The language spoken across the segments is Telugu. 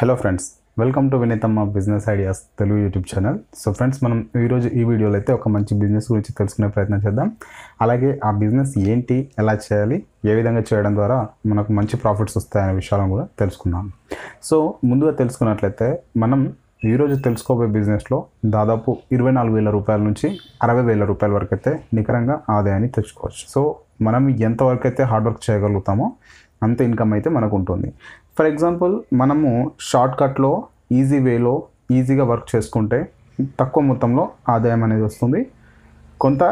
hello friends welcome to Vineethamma business ideas Telugu YouTube channel so friends మనం ఈరోజు ఈ వీడియోలో అయితే ఒక మంచి బిజినెస్ గురించి తెలుసుకునే ప్రయత్నం చేద్దాం అలాగే ఆ బిజినెస్ ఏంటి ఎలా చేయాలి ఏ విధంగా చేయడం ద్వారా మనకు మంచి ప్రాఫిట్స్ వస్తాయనే విషయాలను కూడా తెలుసుకుందాం సో ముందుగా తెలుసుకున్నట్లయితే మనం ఈరోజు తెలుసుకోబోయే బిజినెస్లో దాదాపు ఇరవై నాలుగు వేల రూపాయల నుంచి అరవై వేల రూపాయల వరకు అయితే నికరంగా ఆదాయాన్ని తెచ్చుకోవచ్చు సో మనం ఎంతవరకు అయితే హార్డ్ వర్క్ చేయగలుగుతామో అంత ఇన్కమ్ అయితే మనకు ఉంటుంది ఫర్ ఎగ్జాంపుల్ మనము షార్ట్కట్లో ఈజీ వేలో ఈజీగా వర్క్ చేసుకుంటే తక్కువ మొత్తంలో ఆదాయం అనేది వస్తుంది కొంత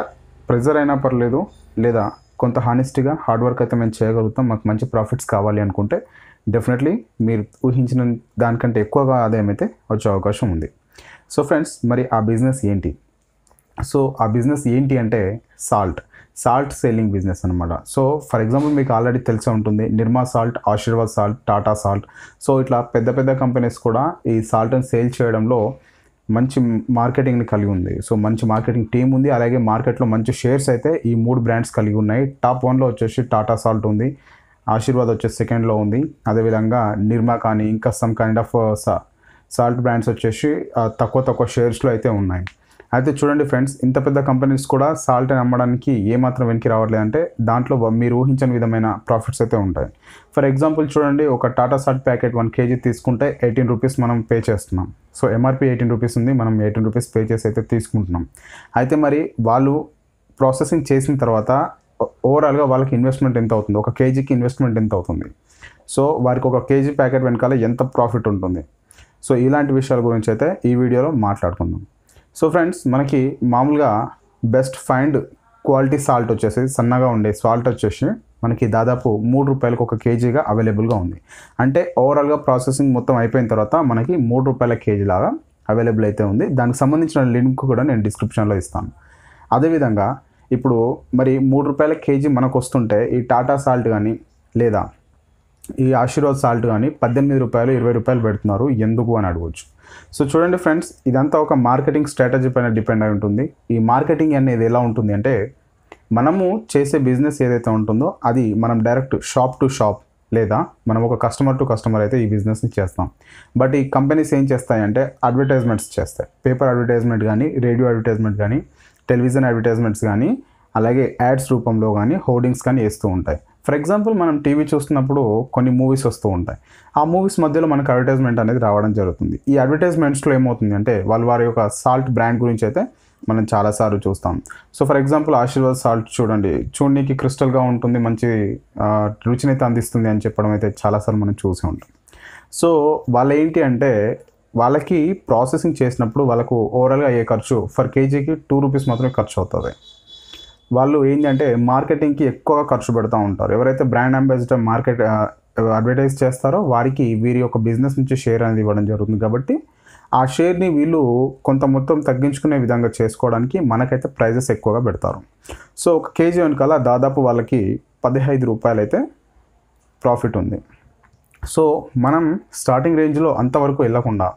ప్రెజర్ అయినా పర్లేదు లేదా కొంత హానెస్టీగా హార్డ్ వర్క్ అయితే మేము చేయగలుగుతాం మాకు మంచి ప్రాఫిట్స్ కావాలి అనుకుంటే డెఫినెట్లీ మీరు ఊహించిన దానికంటే ఎక్కువగా ఆదాయం అయితే వచ్చే అవకాశం ఉంది సో ఫ్రెండ్స్ మరి ఆ బిజినెస్ ఏంటి సో ఆ బిజినెస్ ఏంటి అంటే సాల్ట్ సాల్ట్ సేలింగ్ బిజినెస్ అనమాట సో ఫర్ ఎగ్జాంపుల్ మీకు ఆల్రెడీ తెలిసే ఉంటుంది Nirma salt Aashirvaad salt Tata salt so ఇట్లా పెద్ద పెద్ద కంపెనీస్ కూడా ఈ సాల్ట్ని సేల్ చేయడంలో మంచి మార్కెటింగ్ని కలిగి ఉంది సో మంచి మార్కెటింగ్ టీం ఉంది అలాగే మార్కెట్లో మంచి షేర్స్ అయితే ఈ మూడు బ్రాండ్స్ కలిగి ఉన్నాయి టాప్ వన్లో వచ్చేసి టాటా సాల్ట్ ఉంది ఆశీర్వాద్ వచ్చేసి సెకండ్లో ఉంది అదేవిధంగా నిర్మా కానీ ఇంకా some kind of uh, salt brands వచ్చేసి తక్కువ తక్కువ షేర్స్లో అయితే ఉన్నాయి అయితే చూడండి ఫ్రెండ్స్ ఇంత పెద్ద కంపెనీస్ కూడా సాల్ట్ అమ్మడానికి ఏమాత్రం వెనక్కి రావట్లేదు అంటే దాంట్లో మీరు ఊహించని విధమైన ప్రాఫిట్స్ అయితే ఉంటాయి ఫర్ ఎగ్జాంపుల్ చూడండి ఒక Tata salt packet one KG తీసుకుంటే ఎయిటీన్ రూపీస్ మనం పే చేస్తున్నాం సో ఎంఆర్పి ఎయిటీన్ రూపీస్ ఉంది మనం ఎయిటీన్ రూపీస్ పే చేసి అయితే తీసుకుంటున్నాం అయితే మరి వాళ్ళు ప్రాసెసింగ్ చేసిన తర్వాత ఓవరాల్గా వాళ్ళకి ఇన్వెస్ట్మెంట్ ఎంత అవుతుంది ఒక కేజీకి ఇన్వెస్ట్మెంట్ ఎంత అవుతుంది సో వారికి ఒక కేజీ ప్యాకెట్ వెనకాల ఎంత ప్రాఫిట్ ఉంటుంది సో ఇలాంటి విషయాల గురించి అయితే ఈ వీడియోలో మాట్లాడుకుందాం సో ఫ్రెండ్స్ మనకి మామూలుగా బెస్ట్ ఫైండ్ క్వాలిటీ సాల్ట్ వచ్చేసి సన్నగా ఉండే సాల్ట్ వచ్చేసి మనకి దాదాపు మూడు రూపాయలకు ఒక కేజీగా అవైలబుల్గా ఉంది అంటే ఓవరాల్గా ప్రాసెసింగ్ మొత్తం అయిపోయిన తర్వాత మనకి మూడు రూపాయల కేజీ లాగా అవైలబుల్ అయితే ఉంది దానికి సంబంధించిన లింక్ కూడా నేను డిస్క్రిప్షన్లో ఇస్తాను అదేవిధంగా ఇప్పుడు మరి మూడు రూపాయల కేజీ మనకు వస్తుంటే ఈ టాటా సాల్ట్ కానీ లేదా ఈ ఆశీర్వాద్ సాల్ట్ కానీ పద్దెనిమిది రూపాయలు ఇరవై రూపాయలు పెడుతున్నారు ఎందుకు అని అడగవచ్చు సో చూడండి ఫ్రెండ్స్ ఇదంతా ఒక మార్కెటింగ్ స్ట్రాటజీ పైన డిపెండ్ అయి ఉంటుంది ఈ మార్కెటింగ్ అనేది ఎలా ఉంటుంది అంటే మనము చేసే బిజినెస్ ఏదైతే ఉంటుందో అది మనం డైరెక్ట్ షాప్ టు షాప్ లేదా మనం ఒక కస్టమర్ టు కస్టమర్ అయితే ఈ బిజినెస్ని చేస్తాం బట్ ఈ కంపెనీస్ ఏం చేస్తాయంటే అడ్వర్టైజ్మెంట్స్ చేస్తాయి పేపర్ అడ్వర్టైజ్మెంట్ కానీ రేడియో అడ్వర్టైజ్మెంట్ కానీ టెలివిజన్ అడ్వర్టైజ్మెంట్స్ కానీ అలాగే యాడ్స్ రూపంలో కానీ హోర్డింగ్స్ కానీ వేస్తూ ఉంటాయి ఫర్ ఎగ్జాంపుల్ మనం టీవీ చూస్తున్నప్పుడు కొన్ని మూవీస్ వస్తూ ఉంటాయి ఆ మూవీస్ మధ్యలో మనకు అడ్వర్టైజ్మెంట్ అనేది రావడం జరుగుతుంది ఈ అడ్వర్టైజ్మెంట్స్లో ఏమవుతుంది అంటే వాళ్ళు వారి యొక్క సాల్ట్ బ్రాండ్ గురించి అయితే మనం చాలాసార్లు చూస్తాం so for example Aashirvaad salt చూడండి చూడనీకి క్రిస్టల్గా ఉంటుంది మంచి రుచినైతే అందిస్తుంది అని చెప్పడం అయితే చాలాసార్లు మనం చూసే ఉంటాం సో వాళ్ళు ఏంటి అంటే వాళ్ళకి ప్రాసెసింగ్ చేసినప్పుడు వాళ్ళకు ఓవరాల్గా అయ్యే ఖర్చు ఫర్ కేజీకి టూ రూపీస్ మాత్రమే ఖర్చు అవుతుంది వాళ్ళు ఏంటంటే మార్కెటింగ్కి ఎక్కువ ఖర్చు పెడుతూ ఉంటారు ఎవరైతే బ్రాండ్ అంబాసిడర్ మార్కెట్ అడ్వర్టైజ్ చేస్తారో వారికి వీరి యొక్క బిజినెస్ నుంచి షేర్ అనేది ఇవ్వడం జరుగుతుంది కాబట్టి ఆ షేర్ని వీళ్ళు కొంత మొత్తం తగ్గించుకునే విధంగా చేసుకోవడానికి మనకైతే ప్రైజెస్ ఎక్కువగా పెడతారు సో ఒక కేజీ వెనకాల దాదాపు వాళ్ళకి పదిహైదు రూపాయలు అయితే ప్రాఫిట్ ఉంది సో మనం స్టార్టింగ్ రేంజ్లో అంతవరకు వెళ్ళకుండా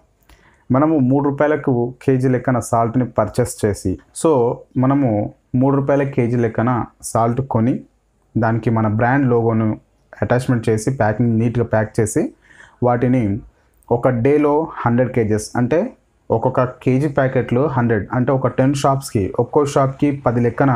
మనము మూడు రూపాయలకు కేజీ లెక్కన సాల్ట్ని పర్చేస్ చేసి సో మనము మూడు రూపాయల కేజీ లెక్కన సాల్ట్ కొని దానికి మన బ్రాండ్ లోగోను అటాచ్మెంట్ చేసి ప్యాకింగ్ నీట్గా ప్యాక్ చేసి వాటిని ఒక డేలో హండ్రెడ్ కేజెస్ అంటే ఒక్కొక్క కేజీ ప్యాకెట్లు హండ్రెడ్ అంటే ఒక టెన్ షాప్స్కి ఒక్కో షాప్కి పది లెక్కన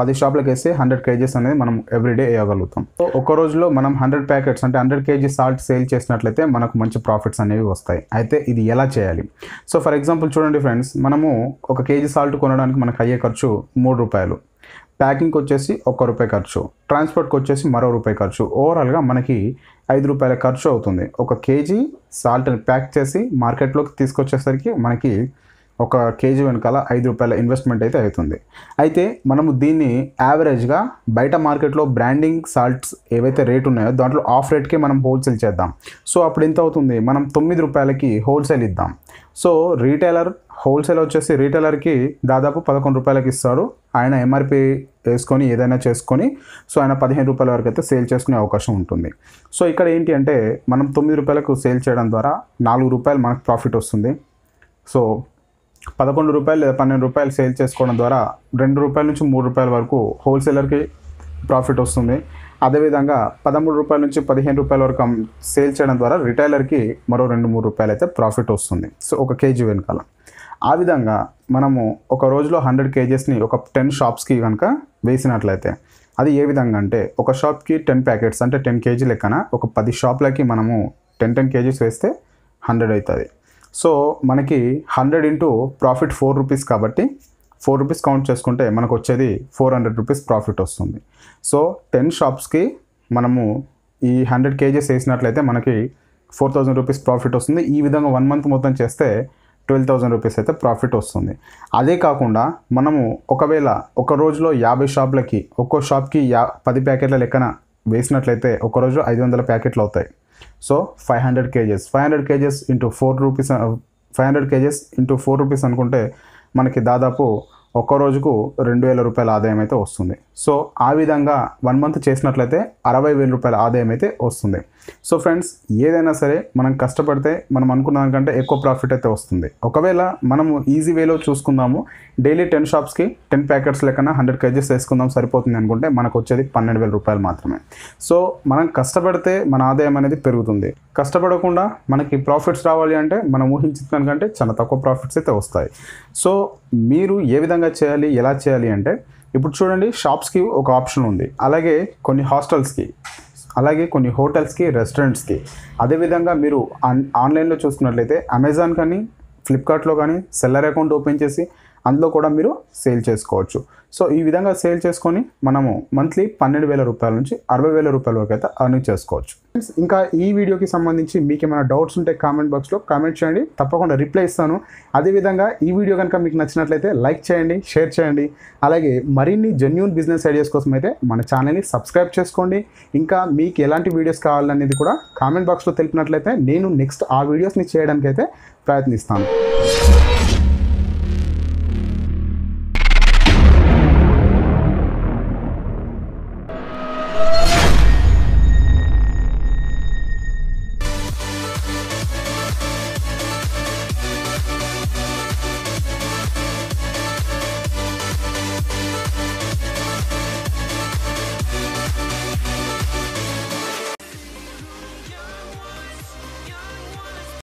పది షాపులకు వేస్తే హండ్రెడ్ కేజీస్ అనేది మనం ఎవ్రీడే వేయగలుగుతాం సో ఒక రోజులో మనం హండ్రెడ్ ప్యాకెట్స్ అంటే హండ్రెడ్ కేజీ సాల్ట్ సేల్ చేసినట్లయితే మనకు మంచి ప్రాఫిట్స్ అనేవి వస్తాయి అయితే ఇది ఎలా చేయాలి సో ఫర్ ఎగ్జాంపుల్ చూడండి ఫ్రెండ్స్ మనము ఒక కేజీ సాల్ట్ కొనడానికి మనకు అయ్యే ఖర్చు మూడు రూపాయలు ప్యాకింగ్కి వచ్చేసి ఒక్క రూపాయి ఖర్చు ట్రాన్స్పోర్ట్కి వచ్చేసి మరో రూపాయి ఖర్చు ఓవరాల్గా మనకి ఐదు రూపాయల ఖర్చు అవుతుంది ఒక కేజీ సాల్ట్ని ప్యాక్ చేసి మార్కెట్లోకి తీసుకొచ్చేసరికి మనకి ఒక కేజీ వెనకాల ఐదు రూపాయల ఇన్వెస్ట్మెంట్ అయితే అవుతుంది అయితే మనము దీన్ని యావరేజ్గా బయట మార్కెట్లో బ్రాండింగ్ సాల్ట్స్ ఏవైతే రేట్ ఉన్నాయో దాంట్లో ఆఫ్ రేట్కే మనం హోల్సేల్ చేద్దాం సో అప్పుడు ఎంత అవుతుంది మనం తొమ్మిది రూపాయలకి హోల్సేల్ ఇద్దాం సో రీటైలర్ హోల్సేల్ వచ్చేసి రీటైలర్కి దాదాపు పదకొండు రూపాయలకి ఇస్తాడు ఆయన ఎంఆర్పి వేసుకొని ఏదైనా చేసుకొని సో ఆయన పదిహేను రూపాయల వరకు అయితే సేల్ చేసుకునే అవకాశం ఉంటుంది సో ఇక్కడ ఏంటి అంటే మనం తొమ్మిది రూపాయలకు సేల్ చేయడం ద్వారా నాలుగు రూపాయలు మనకు ప్రాఫిట్ వస్తుంది సో పదకొండు రూపాయలు లేదా పన్నెండు రూపాయలు సేల్ చేసుకోవడం ద్వారా రెండు రూపాయల నుంచి మూడు రూపాయల వరకు హోల్సేలర్కి ప్రాఫిట్ వస్తుంది అదేవిధంగా పదమూడు రూపాయల నుంచి పదిహేను రూపాయల వరకు సేల్ చేయడం ద్వారా రిటైలర్కి మరో రెండు మూడు రూపాయలు అయితే ప్రాఫిట్ వస్తుంది సో ఒక కేజీ వెనకాల ఆ విధంగా మనము ఒక రోజులో హండ్రెడ్ కేజెస్ని ఒక టెన్ షాప్స్కి కనుక వేసినట్లయితే అది ఏ విధంగా అంటే ఒక షాప్కి టెన్ ప్యాకెట్స్ అంటే టెన్ కేజీ లెక్కన ఒక పది షాప్లకి మనము టెన్ టెన్ కేజీస్ వేస్తే హండ్రెడ్ అవుతుంది సో మనకి hundred into profit four rupees కాబట్టి ఫోర్ రూపీస్ కౌంట్ చేసుకుంటే మనకు వచ్చేది ఫోర్ హండ్రెడ్ రూపీస్ ప్రాఫిట్ వస్తుంది సో టెన్ షాప్స్కి మనము ఈ హండ్రెడ్ కేజీస్ వేసినట్లయితే మనకి ఫోర్ థౌజండ్ రూపీస్ ప్రాఫిట్ వస్తుంది ఈ విధంగా వన్ మంత్ మొత్తం చేస్తే ట్వెల్వ్ థౌజండ్ రూపీస్ అయితే ప్రాఫిట్ వస్తుంది అదే కాకుండా మనము ఒకవేళ ఒక రోజులో యాభై షాప్లకి ఒక్కో షాప్కి యా పది ప్యాకెట్ల లెక్కన వేసినట్లయితే ఒక రోజు ఐదు వందల ప్యాకెట్లు అవుతాయి so five hundred KGs five hundred KGs into four rupees five hundred KGs into four rupees అనుకుంటే మనకి దాదాపు ఒక్క రోజుకు రెండు వేల రూపాయల ఆదాయం అయితే వస్తుంది సో ఆ విధంగా వన్ మంత్ చేసినట్లయితే అరవై వేల రూపాయల ఆదాయం అయితే వస్తుంది సో ఫ్రెండ్స్ ఏదైనా సరే మనం కష్టపడితే మనం అనుకున్న దానికంటే ఎక్కువ ప్రాఫిట్ అయితే వస్తుంది ఒకవేళ మనము ఈజీ వేలో చూసుకుందాము డైలీ టెన్ షాప్స్కి టెన్ ప్యాకెట్స్ లెక్కన హండ్రెడ్ కేజెస్ వేసుకుందాం సరిపోతుంది అనుకుంటే మనకు వచ్చేది పన్నెండు వేల రూపాయలు మాత్రమే సో మనం కష్టపడితే మన ఆదాయం అనేది పెరుగుతుంది కష్టపడకుండా మనకి ప్రాఫిట్స్ రావాలి అంటే మనం ఊహించిన దానికంటే చాలా తక్కువ ప్రాఫిట్స్ అయితే వస్తాయి సో మీరు ఏ విధంగా చేయాలి ఎలా చేయాలి అంటే ఇప్పుడు చూడండి షాప్స్కి ఒక ఆప్షన్ ఉంది అలాగే కొన్ని హాస్టల్స్కి అలాగే కొన్ని హోటల్స్కి రెస్టారెంట్స్కి అదేవిధంగా మీరు ఆన్లైన్లో చూసుకున్నట్లయితే అమెజాన్ కానీ ఫ్లిప్కార్ట్లో కానీ సెల్లర్ అకౌంట్ ఓపెన్ చేసి అందులో కూడా మీరు సేల్ చేసుకోవచ్చు సో ఈ విధంగా సేల్ చేసుకొని మనము మంత్లీ పన్నెండు వేల రూపాయల నుంచి అరవై వేల రూపాయల వరకు అయితే అర్నింగ్ చేసుకోవచ్చు ఇంకా ఈ వీడియోకి సంబంధించి మీకు ఏమైనా డౌట్స్ ఉంటే కామెంట్ బాక్స్లో కామెంట్ చేయండి తప్పకుండా రిప్లై ఇస్తాను అదేవిధంగా ఈ వీడియో కనుక మీకు నచ్చినట్లయితే లైక్ చేయండి షేర్ చేయండి అలాగే మరిన్ని జెన్యున్ బిజినెస్ ఐడియాస్ కోసం అయితే మన ఛానల్ని సబ్స్క్రైబ్ చేసుకోండి ఇంకా మీకు ఎలాంటి వీడియోస్ కావాలనేది కూడా కామెంట్ బాక్స్లో తెలిపినట్లయితే నేను నెక్స్ట్ ఆ వీడియోస్ని చేయడానికి అయితే ప్రయత్నిస్తాను